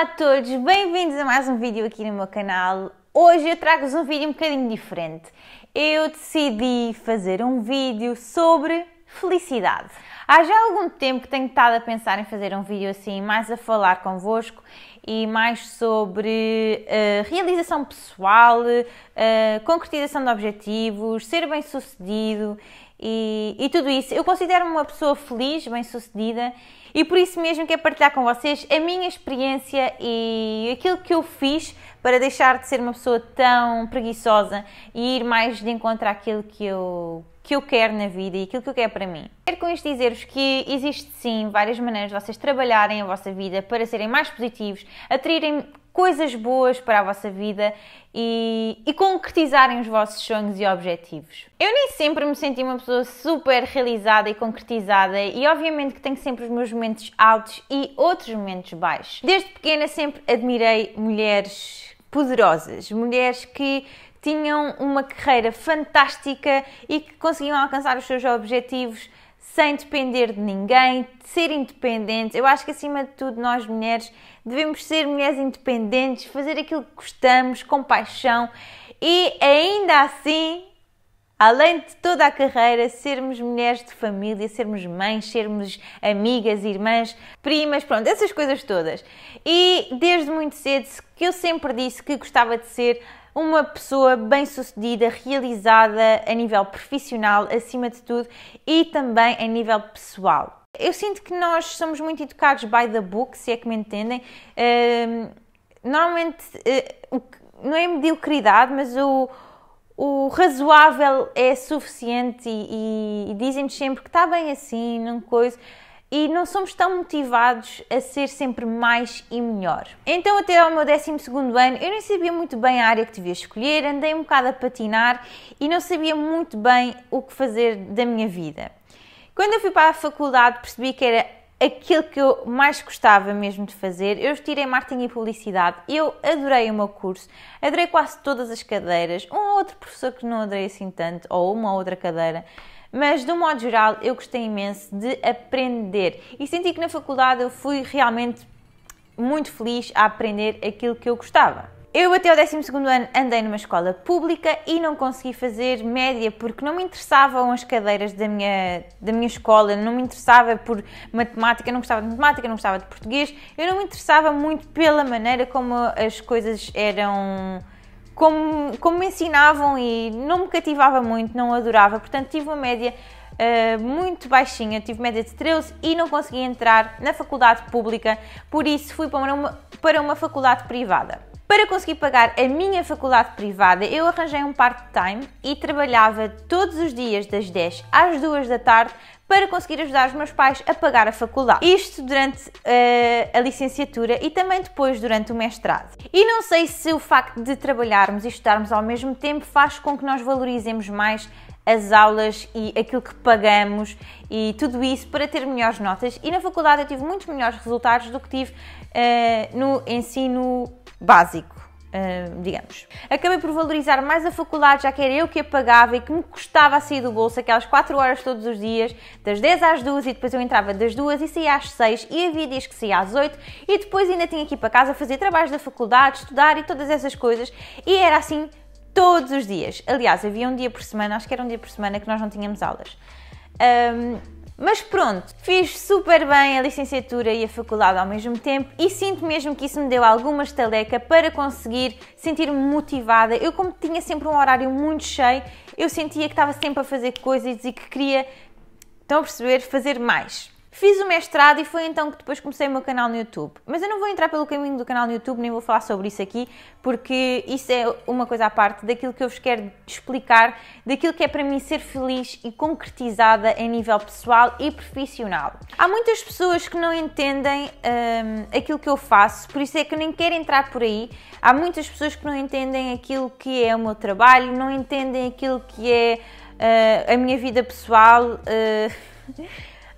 Olá a todos, bem-vindos a mais um vídeo aqui no meu canal. Hoje eu trago-vos um vídeo um bocadinho diferente. Eu decidi fazer um vídeo sobre felicidade. Há já algum tempo que tenho estado a pensar em fazer um vídeo assim, mais a falar convosco e mais sobre uh, realização pessoal, uh, concretização de objetivos, ser bem-sucedido e, e, tudo isso. Eu considero-me uma pessoa feliz, bem-sucedida e por isso mesmo quero partilhar com vocês a minha experiência e aquilo que eu fiz para deixar de ser uma pessoa tão preguiçosa e ir mais de encontro àquilo que eu, que eu quero na vida e aquilo que eu quero para mim. Quero com isto dizer-vos que existe sim várias maneiras de vocês trabalharem a vossa vida para serem mais positivos, atraírem coisas boas para a vossa vida e, e, concretizarem os vossos sonhos e objetivos. Eu nem sempre me senti uma pessoa super realizada e concretizada, e obviamente que tenho sempre os meus momentos altos e outros momentos baixos. Desde pequena sempre admirei mulheres poderosas, mulheres que tinham uma carreira fantástica e que conseguiam alcançar os seus objetivos sem depender de ninguém, de ser independente. Eu acho que acima de tudo nós mulheres devemos ser mulheres independentes, fazer aquilo que gostamos com paixão e ainda assim, além de toda a carreira, sermos mulheres de família, sermos mães, sermos amigas, irmãs, primas, pronto, essas coisas todas. E desde muito cedo que eu sempre disse que gostava de ser uma pessoa bem-sucedida, realizada a nível profissional, acima de tudo, e também a nível pessoal. Eu sinto que nós somos muito educados by the book, se é que me entendem. Uh, normalmente, uh, não é mediocridade, mas o, o razoável é suficiente e, e, e dizem-nos sempre que está bem assim, não coisa e não somos tão motivados a ser sempre mais e melhor. Então, até ao meu 12 ano, eu nem sabia muito bem a área que devia escolher, andei um bocado a patinar e não sabia muito bem o que fazer da minha vida. Quando eu fui para a faculdade, percebi que era aquilo que eu mais gostava mesmo de fazer. Eu tirei marketing e publicidade, eu adorei o meu curso, adorei quase todas as cadeiras, um ou outro professor que não adorei assim tanto, ou uma ou outra cadeira mas, de um modo geral, eu gostei imenso de aprender e senti que na faculdade eu fui realmente muito feliz a aprender aquilo que eu gostava. Eu até o 12 ano andei numa escola pública e não consegui fazer média porque não me interessavam as cadeiras da minha, da minha escola, não me interessava por matemática, não gostava de matemática, não gostava de português, eu não me interessava muito pela maneira como as coisas eram como, como me ensinavam e não me cativava muito, não adorava, portanto tive uma média uh, muito baixinha, tive média de 13 e não consegui entrar na faculdade pública, por isso fui para uma, para uma faculdade privada. Para conseguir pagar a minha faculdade privada, eu arranjei um part-time e trabalhava todos os dias das 10 às 2 da tarde para conseguir ajudar os meus pais a pagar a faculdade. Isto durante uh, a licenciatura e também depois durante o mestrado. E não sei se o facto de trabalharmos e estudarmos ao mesmo tempo faz com que nós valorizemos mais as aulas e aquilo que pagamos e tudo isso para ter melhores notas. E na faculdade eu tive muitos melhores resultados do que tive uh, no ensino básico. Ah, digamos. Acabei por valorizar mais a faculdade, já que era eu que a pagava e que me custava sair do bolso aquelas 4 horas todos os dias, das 10 às 2 e depois eu entrava das 2 e saía às 6 e havia dias que saía às 8 e depois ainda tinha que ir para casa fazer trabalhos da faculdade, estudar e todas essas coisas e era assim todos os dias. Aliás, havia um dia por semana, acho que era um dia por semana que nós não tínhamos aulas. Um, mas pronto, fiz super bem a licenciatura e a faculdade ao mesmo tempo e sinto mesmo que isso me deu alguma estaleca para conseguir sentir-me motivada. Eu, como tinha sempre um horário muito cheio, eu sentia que estava sempre a fazer coisas e que queria, estão a perceber, fazer mais. Fiz o mestrado e foi então que depois comecei o meu canal no YouTube. Mas eu não vou entrar pelo caminho do canal no YouTube, nem vou falar sobre isso aqui, porque isso é uma coisa à parte daquilo que eu vos quero explicar, daquilo que é para mim ser feliz e concretizada a nível pessoal e profissional. Há muitas pessoas que não entendem hum, aquilo que eu faço, por isso é que eu nem quero entrar por aí. Há muitas pessoas que não entendem aquilo que é o meu trabalho, não entendem aquilo que é uh, a minha vida pessoal. Uh...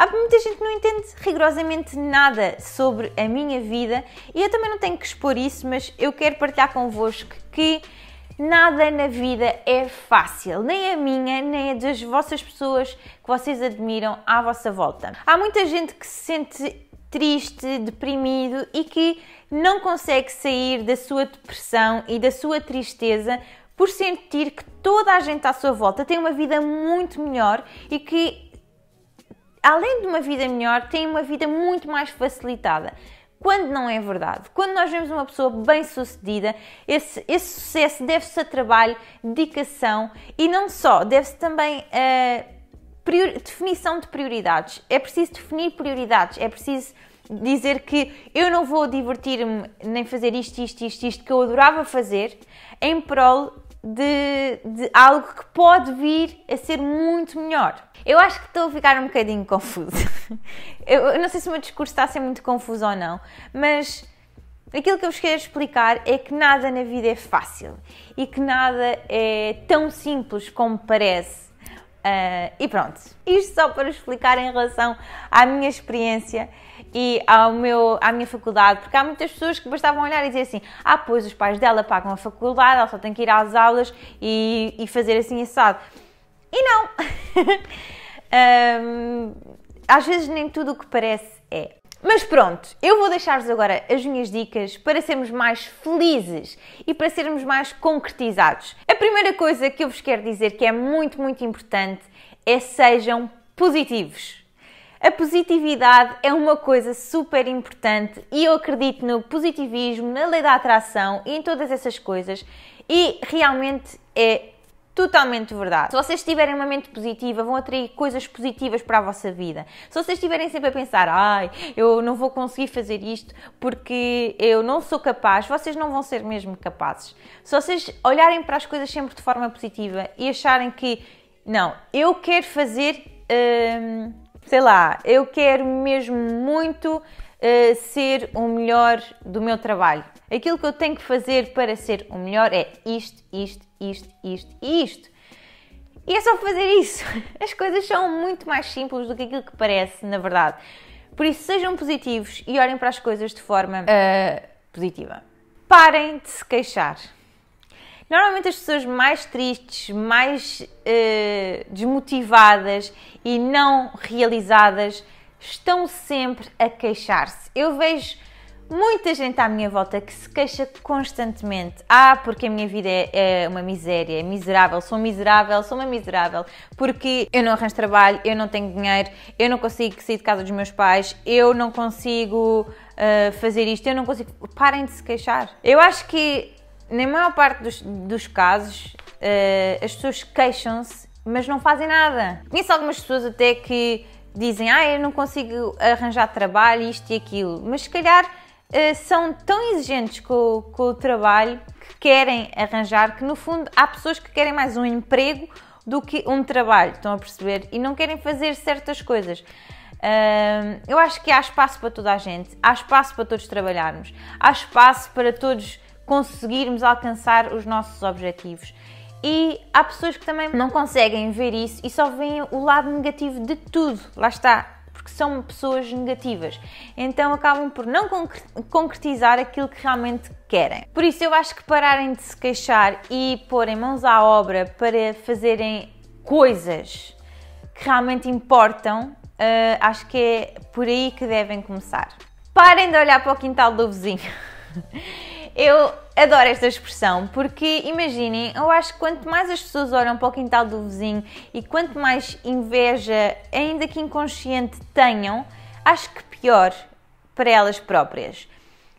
Há muita gente que não entende rigorosamente nada sobre a minha vida e eu também não tenho que expor isso, mas eu quero partilhar convosco que nada na vida é fácil, nem a minha, nem a das vossas pessoas que vocês admiram à vossa volta. Há muita gente que se sente triste, deprimido e que não consegue sair da sua depressão e da sua tristeza por sentir que toda a gente à sua volta tem uma vida muito melhor e que além de uma vida melhor, têm uma vida muito mais facilitada. Quando não é verdade. Quando nós vemos uma pessoa bem-sucedida, esse, esse, sucesso deve-se a trabalho, dedicação e não só, deve-se também a priori, definição de prioridades. É preciso definir prioridades, é preciso dizer que eu não vou divertir-me nem fazer isto, isto, isto, isto que eu adorava fazer em prol de, de, algo que pode vir a ser muito melhor. Eu acho que estou a ficar um bocadinho confusa. Eu, eu não sei se o meu discurso está a ser muito confuso ou não, mas aquilo que eu vos quero explicar é que nada na vida é fácil e que nada é tão simples como parece. Uh, e pronto, isto só para explicar em relação à minha experiência e ao meu, à minha faculdade, porque há muitas pessoas que bastavam olhar e dizer assim: ah, pois os pais dela pagam a faculdade, ela só tem que ir às aulas e, e fazer assim assado. E não! um, às vezes nem tudo o que parece é. Mas pronto, eu vou deixar-vos agora as minhas dicas para sermos mais felizes e para sermos mais concretizados. A primeira coisa que eu vos quero dizer que é muito, muito importante é sejam positivos. A positividade é uma coisa super importante e eu acredito no positivismo, na lei da atração e em todas essas coisas e realmente é totalmente verdade. Se vocês tiverem uma mente positiva, vão atrair coisas positivas para a vossa vida. Se vocês estiverem sempre a pensar, ai, eu não vou conseguir fazer isto porque eu não sou capaz, vocês não vão ser mesmo capazes. Se vocês olharem para as coisas sempre de forma positiva e acharem que, não, eu quero fazer. Hum, sei lá, eu quero mesmo muito uh, ser o melhor do meu trabalho. Aquilo que eu tenho que fazer para ser o melhor é isto, isto, isto, isto e isto. E é só fazer isso. As coisas são muito mais simples do que aquilo que parece, na verdade. Por isso, sejam positivos e olhem para as coisas de forma uh, positiva. Parem de se queixar. Normalmente as pessoas mais tristes, mais eh, desmotivadas e não realizadas estão sempre a queixar-se. Eu vejo muita gente à minha volta que se queixa constantemente. Ah, porque a minha vida é, é uma miséria, é miserável, sou miserável, sou uma miserável, porque eu não arranjo trabalho, eu não tenho dinheiro, eu não consigo sair de casa dos meus pais, eu não consigo uh, fazer isto, eu não consigo. Parem de se queixar. Eu acho que na maior parte dos, dos casos, uh, as pessoas queixam-se, mas não fazem nada. Conheço algumas pessoas até que dizem, ah, eu não consigo arranjar trabalho, isto e aquilo, mas se calhar uh, são tão exigentes com, com o trabalho que querem arranjar, que no fundo há pessoas que querem mais um emprego do que um trabalho, estão a perceber? E não querem fazer certas coisas. Uh, eu acho que há espaço para toda a gente, há espaço para todos trabalharmos, há espaço para todos conseguirmos alcançar os nossos objetivos. E há pessoas que também não conseguem ver isso e só veem o lado negativo de tudo. Lá está, porque são pessoas negativas. Então acabam por não concretizar aquilo que realmente querem. Por isso eu acho que pararem de se queixar e porem mãos à obra para fazerem coisas que realmente importam, eh, acho que é por aí que devem começar. Parem de olhar para o quintal do vizinho. Eu adoro esta expressão porque imaginem, eu acho que quanto mais as pessoas olham para o quintal do vizinho e quanto mais inveja, ainda que inconsciente, tenham, acho que pior para elas próprias.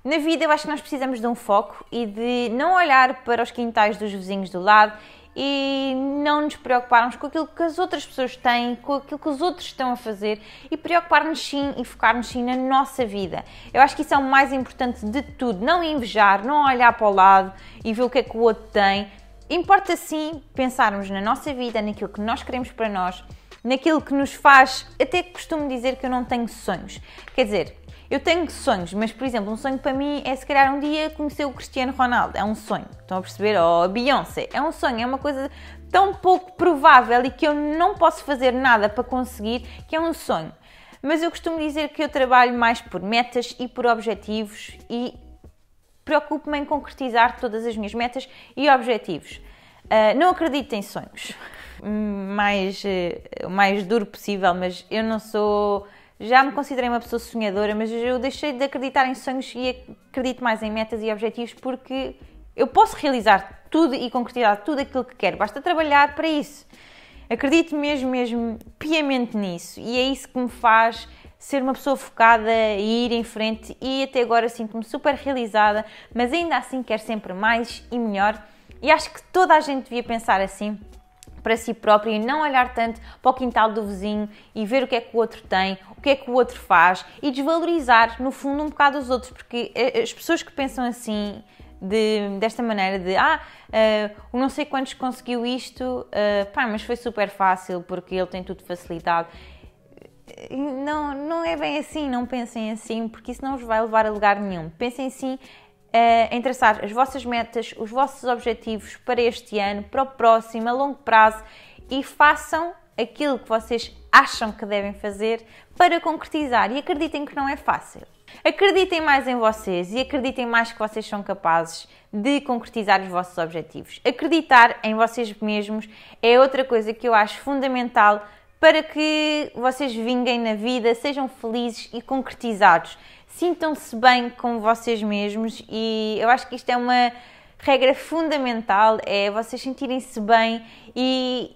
Na vida, eu acho que nós precisamos de um foco e de não olhar para os quintais dos vizinhos do lado e não nos preocuparmos com aquilo que as outras pessoas têm, com aquilo que os outros estão a fazer e preocupar-nos sim e focar-nos sim na nossa vida. Eu acho que isso é o mais importante de tudo. Não invejar, não olhar para o lado e ver o que é que o outro tem. Importa sim pensarmos na nossa vida, naquilo que nós queremos para nós, naquilo que nos faz. Até costumo dizer que eu não tenho sonhos. Quer dizer, eu tenho sonhos, mas por exemplo, um sonho para mim é se calhar um dia conhecer o Cristiano Ronaldo. É um sonho. Estão a perceber? Ou oh, a Beyoncé. É um sonho, é uma coisa tão pouco provável e que eu não posso fazer nada para conseguir, que é um sonho. Mas eu costumo dizer que eu trabalho mais por metas e por objetivos e preocupo-me em concretizar todas as minhas metas e objetivos. Uh, não acredito em sonhos. mais, uh, o mais duro possível, mas eu não sou já me considerei uma pessoa sonhadora, mas eu deixei de acreditar em sonhos e acredito mais em metas e objetivos porque eu posso realizar tudo e concretizar tudo aquilo que quero, basta trabalhar para isso. Acredito mesmo, mesmo piamente nisso e é isso que me faz ser uma pessoa focada e ir em frente e até agora sinto-me super realizada, mas ainda assim quero sempre mais e melhor e acho que toda a gente devia pensar assim para si própria e não olhar tanto para o quintal do vizinho e ver o que é que o outro tem, o que é que o outro faz e desvalorizar, no fundo, um bocado os outros, porque eh, eh, as pessoas que pensam assim, de, desta maneira, de ah, eh, o uh, não sei quantos conseguiu isto, uh, pá, mas foi super fácil porque ele tem tudo facilitado. Não, não é bem assim, não pensem assim, porque isso não os vai levar a lugar nenhum. Pensem sim uh, eh, traçar as vossas metas, os vossos objetivos para este ano, para o próximo, a longo prazo e façam aquilo que vocês acham que devem fazer para concretizar e acreditem que não é fácil. Acreditem mais em vocês e acreditem mais que vocês são capazes de concretizar os vossos objetivos. Acreditar em vocês mesmos é outra coisa que eu acho fundamental para que vocês vinguem na vida, sejam felizes e concretizados. Sintam-se bem com vocês mesmos e eu acho que isto é uma regra fundamental é vocês sentirem-se bem e,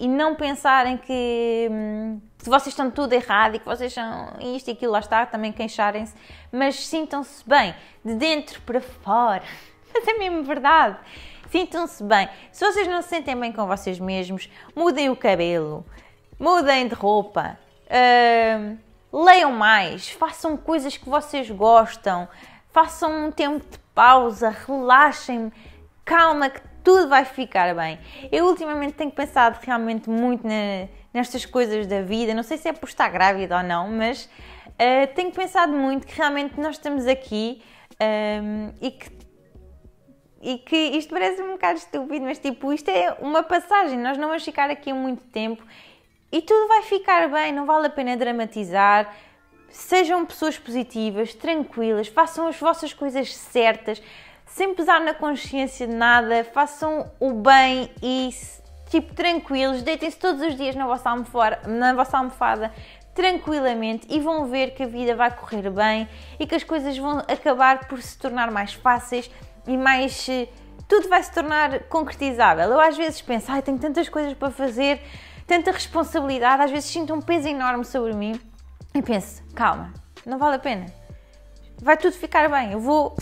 e, e, não pensarem que, hum, que, vocês estão tudo errado e que vocês são isto e aquilo, lá está, também queixarem-se, mas sintam-se bem, de dentro para fora. Mas é mesmo verdade. Sintam-se bem. Se vocês não se sentem bem com vocês mesmos, mudem o cabelo, mudem de roupa. Uh Leiam mais, façam coisas que vocês gostam, façam um tempo de pausa, relaxem, calma que tudo vai ficar bem. Eu ultimamente tenho pensado realmente muito na, nestas coisas da vida, não sei se é por estar grávida ou não, mas uh, tenho pensado muito que realmente nós estamos aqui um, ehm, e que e que isto parece um bocado estúpido, mas tipo, isto é uma passagem, nós não vamos ficar aqui muito tempo e tudo vai ficar bem, não vale a pena dramatizar. Sejam pessoas positivas, tranquilas, façam as vossas coisas certas, sem pesar na consciência de nada, façam o bem e tipo tranquilos, deitem-se todos os dias na vossa, almofada, na vossa almofada tranquilamente e vão ver que a vida vai correr bem e que as coisas vão acabar por se tornar mais fáceis e mais. Eh, tudo vai se tornar concretizável. Eu às vezes penso, ai, tenho tantas coisas para fazer, tanta responsabilidade, às vezes sinto um peso enorme sobre mim e penso: calma, não vale a pena. Vai tudo ficar bem. Eu vou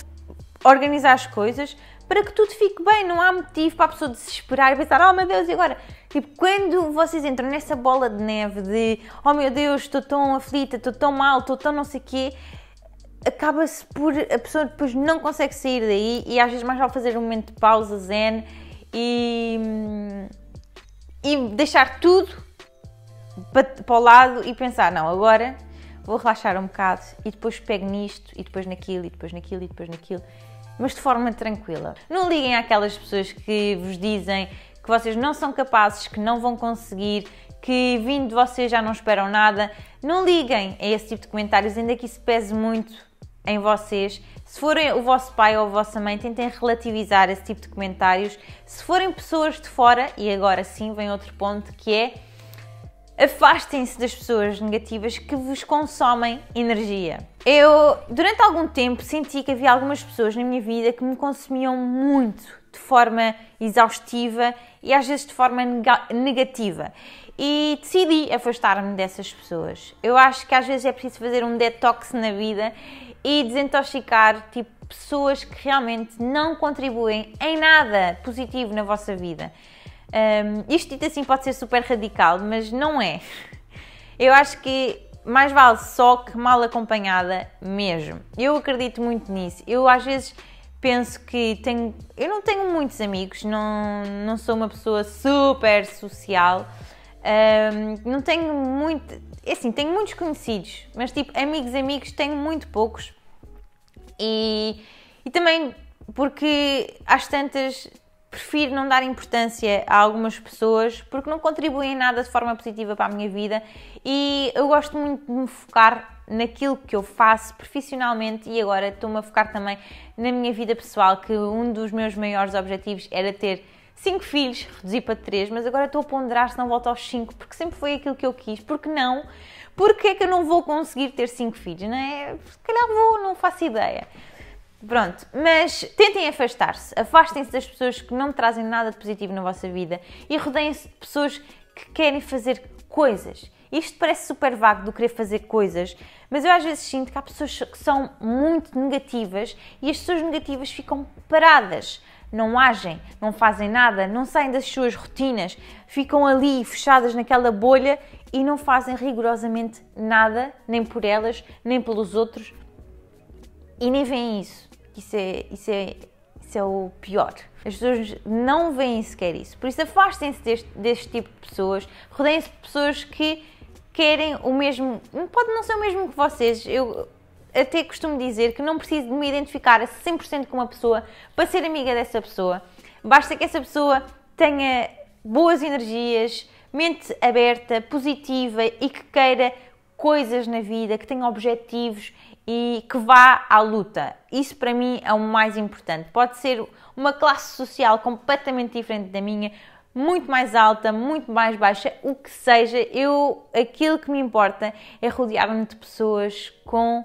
organizar as coisas para que tudo fique bem. Não há motivo para a pessoa desesperar e pensar: oh meu Deus, e agora? Tipo, quando vocês entram nessa bola de neve de oh meu Deus, estou tão aflita, estou tão mal, estou tão não sei o quê, acaba-se por. a pessoa depois não consegue sair daí e às vezes mais vale fazer um momento de pausa, zen e hum, e deixar tudo para, para o lado e pensar, não, agora vou relaxar um bocado e depois pego nisto e depois naquilo e depois naquilo e depois naquilo, mas de forma tranquila. Não liguem àquelas pessoas que vos dizem que vocês não são capazes, que não vão conseguir, que vindo de vocês já não esperam nada. Não liguem a esse tipo de comentários, ainda que isso pese muito em vocês. Se forem o vosso pai ou a vossa mãe, tentem relativizar esse tipo de comentários. Se forem pessoas de fora, e agora sim vem outro ponto que é afastem-se das pessoas negativas que vos consomem energia. Eu, durante algum tempo, senti que havia algumas pessoas na minha vida que me consumiam muito, de forma exaustiva e às vezes de forma negativa. E decidi afastar-me dessas pessoas. Eu acho que às vezes é preciso fazer um detox na vida e desintoxicar tipo pessoas que realmente não contribuem em nada positivo na vossa vida. Um, isto dito assim pode ser super radical, mas não é. Eu acho que mais vale só que mal acompanhada mesmo. Eu acredito muito nisso. Eu às vezes penso que tenho. Eu não tenho muitos amigos, não, não sou uma pessoa super social. Um, não tenho muito. É assim, tenho muitos conhecidos, mas tipo, amigos, amigos, tenho muito poucos. E, e também porque às tantas prefiro não dar importância a algumas pessoas porque não contribuem nada de forma positiva para a minha vida e eu gosto muito de me focar naquilo que eu faço profissionalmente e agora estou-me a focar também na minha vida pessoal, que um dos meus maiores objetivos era ter cinco filhos, reduzi para três, mas agora estou a ponderar se não volto aos cinco, porque sempre foi aquilo que eu quis, porque não? Porque é que eu não vou conseguir ter cinco filhos, não é? Se calhar vou, não faço ideia. Pronto, mas tentem afastar-se, afastem-se das pessoas que não trazem nada de positivo na vossa vida e rodeiem-se de pessoas que querem fazer coisas. Isto parece super vago do querer fazer coisas, mas eu às vezes sinto que há pessoas que são muito negativas e as pessoas negativas ficam paradas não agem, não fazem nada, não saem das suas rotinas, ficam ali fechadas naquela bolha e não fazem rigorosamente nada, nem por elas, nem pelos outros e nem veem isso. Isso é, isso é, isso é o pior. As pessoas não veem sequer isso. Por isso, afastem-se deste, deste tipo de pessoas, rodeiem-se de pessoas que querem o mesmo. Pode não ser o mesmo que vocês. Eu, até costumo dizer que não preciso de me identificar a 100% com uma pessoa para ser amiga dessa pessoa. Basta que essa pessoa tenha boas energias, mente aberta, positiva e que queira coisas na vida, que tenha objetivos e que vá à luta. Isso para mim é o mais importante. Pode ser uma classe social completamente diferente da minha, muito mais alta, muito mais baixa, o que seja. Eu aquilo que me importa é rodear-me de pessoas com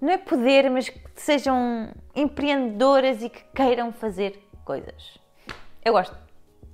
não é poder, mas que sejam empreendedoras e que queiram fazer coisas. Eu gosto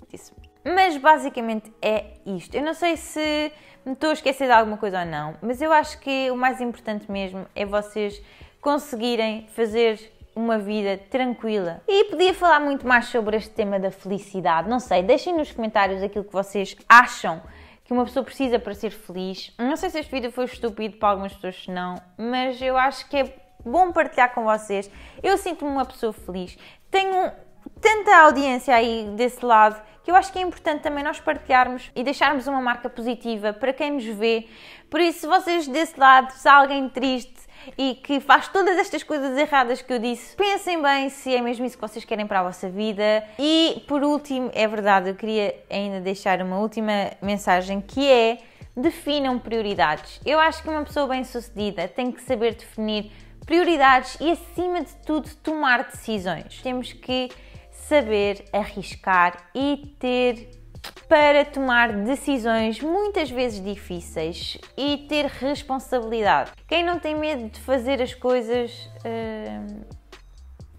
disso. Mas basicamente é isto. Eu não sei se me estou a esquecer de alguma coisa ou não, mas eu acho que o mais importante mesmo é vocês conseguirem fazer uma vida tranquila. E podia falar muito mais sobre este tema da felicidade. Não sei, deixem nos comentários aquilo que vocês acham que uma pessoa precisa para ser feliz. Não sei se este vídeo foi estúpido para algumas pessoas, se não, mas eu acho que é bom partilhar com vocês. Eu sinto-me uma pessoa feliz. Tenho tanta audiência aí desse lado que eu acho que é importante também nós partilharmos e deixarmos uma marca positiva para quem nos vê. Por isso, se vocês desse lado, se há alguém triste, e que faz todas estas coisas erradas que eu disse, pensem bem se é mesmo isso que vocês querem para a vossa vida. E por último, é verdade, eu queria ainda deixar uma última mensagem que é definam prioridades. Eu acho que uma pessoa bem-sucedida tem que saber definir prioridades e, acima de tudo, tomar decisões. Temos que saber arriscar e ter para tomar decisões muitas vezes difíceis e ter responsabilidade. Quem não tem medo de fazer as coisas uh,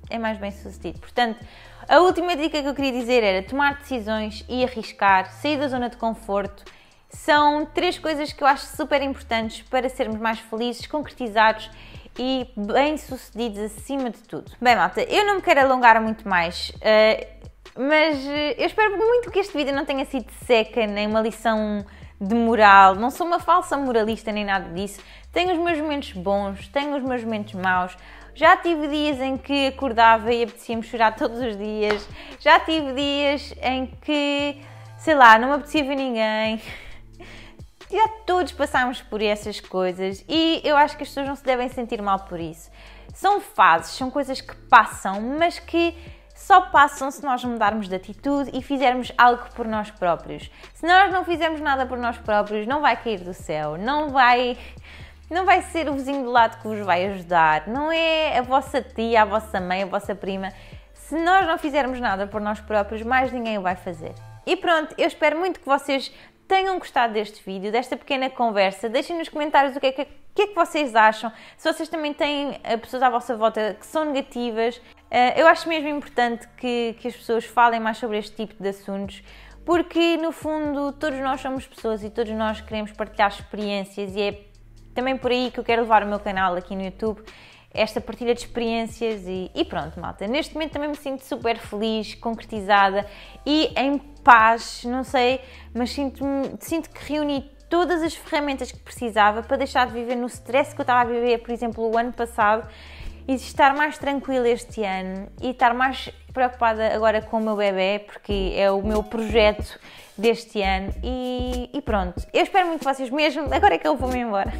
é mais bem sucedido. Portanto, a última dica que eu queria dizer era tomar decisões e arriscar, sair da zona de conforto. São três coisas que eu acho super importantes para sermos mais felizes, concretizados e bem-sucedidos acima de tudo. Bem, malta, eu não me quero alongar muito mais. Uh, mas eh, eu espero muito que este vídeo não tenha sido seca, nem uma lição de moral. Não sou uma falsa moralista nem nada disso. Tenho os meus momentos bons, tenho os meus momentos maus. Já tive dias em que acordava e apetecia-me chorar todos os dias. Já tive dias em que, sei lá, não me apetecia ver ninguém. Já todos passámos por essas coisas e eu acho que as pessoas não se devem sentir mal por isso. São fases, são coisas que passam, mas que só passam se nós mudarmos de atitude e fizermos algo por nós próprios. Se nós não fizermos nada por nós próprios, não vai cair do céu, não vai não vai ser o vizinho do lado que vos vai ajudar, não é a vossa tia, a vossa mãe, a vossa prima. Se nós não fizermos nada por nós próprios, mais ninguém o vai fazer. E pronto, eu espero muito que vocês tenham gostado deste vídeo, desta pequena conversa. Deixem nos comentários o que é que, que, é que vocês acham, se vocês também têm eh, pessoas à vossa volta que são negativas. Eh, eu acho mesmo importante que, que as pessoas falem mais sobre este tipo de assuntos, porque no fundo todos nós somos pessoas e todos nós queremos partilhar experiências, e é também por aí que eu quero levar o meu canal aqui no YouTube. Esta partilha de experiências e, e pronto, malta. Neste momento também me sinto super feliz, concretizada e em paz, não sei, mas sinto, sinto que reuni todas as ferramentas que precisava para deixar de viver no stress que eu estava a viver, por exemplo, o ano passado e estar mais tranquila este ano e estar mais preocupada agora com o meu bebê, porque é o meu projeto deste ano e, e pronto. Eu espero muito que vocês mesmo, agora é que eu vou-me embora,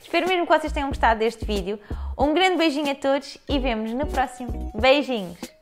espero mesmo que vocês tenham gostado deste vídeo. Um grande beijinho a todos e vemos no próximo. Beijinhos!